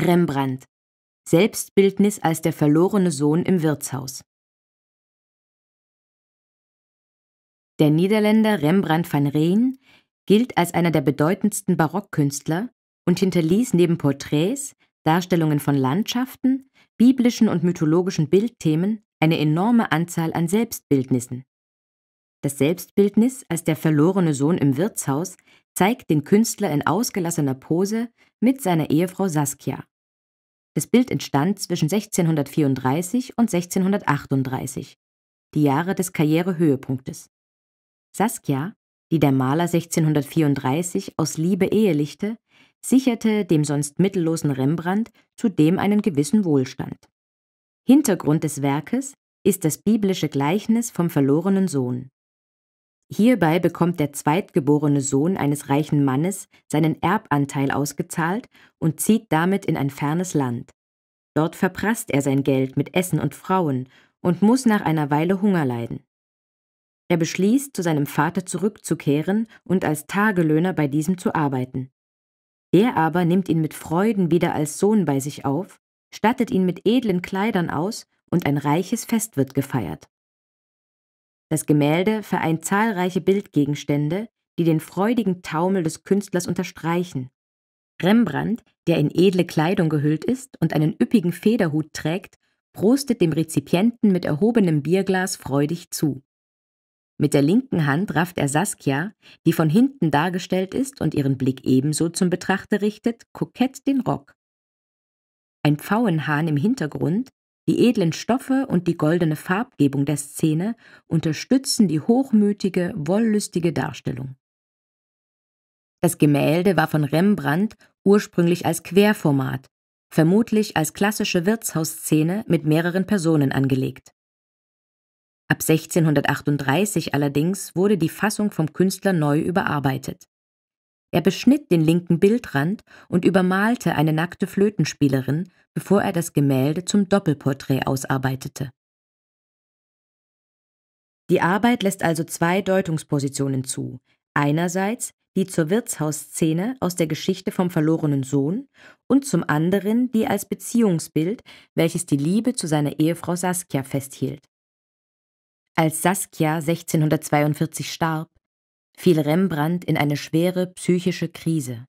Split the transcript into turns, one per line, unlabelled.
Rembrandt. Selbstbildnis als der verlorene Sohn im Wirtshaus. Der Niederländer Rembrandt van Reen
gilt als einer der bedeutendsten Barockkünstler und hinterließ neben Porträts, Darstellungen von Landschaften, biblischen und mythologischen Bildthemen eine enorme Anzahl an Selbstbildnissen. Das Selbstbildnis als der verlorene Sohn im Wirtshaus zeigt den Künstler in ausgelassener Pose mit seiner Ehefrau Saskia. Das Bild entstand zwischen 1634 und 1638, die Jahre des Karrierehöhepunktes. Saskia, die der Maler 1634 aus Liebe ehelichte, sicherte dem sonst mittellosen Rembrandt zudem einen gewissen Wohlstand. Hintergrund des Werkes ist das biblische Gleichnis vom verlorenen Sohn. Hierbei bekommt der zweitgeborene Sohn eines reichen Mannes seinen Erbanteil ausgezahlt und zieht damit in ein fernes Land. Dort verprasst er sein Geld mit Essen und Frauen und muss nach einer Weile Hunger leiden. Er beschließt, zu seinem Vater zurückzukehren und als Tagelöhner bei diesem zu arbeiten. Der aber nimmt ihn mit Freuden wieder als Sohn bei sich auf, stattet ihn mit edlen Kleidern aus und ein reiches Fest wird gefeiert. Das Gemälde vereint zahlreiche Bildgegenstände, die den freudigen Taumel des Künstlers unterstreichen. Rembrandt, der in edle Kleidung gehüllt ist und einen üppigen Federhut trägt, prostet dem Rezipienten mit erhobenem Bierglas freudig zu. Mit der linken Hand rafft er Saskia, die von hinten dargestellt ist und ihren Blick ebenso zum Betrachter richtet, kokett den Rock. Ein Pfauenhahn im Hintergrund die edlen Stoffe und die goldene Farbgebung der Szene unterstützen die hochmütige, wollüstige Darstellung. Das Gemälde war von Rembrandt ursprünglich als Querformat, vermutlich als klassische Wirtshausszene mit mehreren Personen angelegt. Ab 1638 allerdings wurde die Fassung vom Künstler neu überarbeitet er beschnitt den linken Bildrand und übermalte eine nackte Flötenspielerin, bevor er das Gemälde zum Doppelporträt ausarbeitete. Die Arbeit lässt also zwei Deutungspositionen zu. Einerseits die zur Wirtshausszene aus der Geschichte vom verlorenen Sohn und zum anderen die als Beziehungsbild, welches die Liebe zu seiner Ehefrau Saskia festhielt. Als Saskia 1642 starb, fiel Rembrandt
in eine schwere psychische Krise.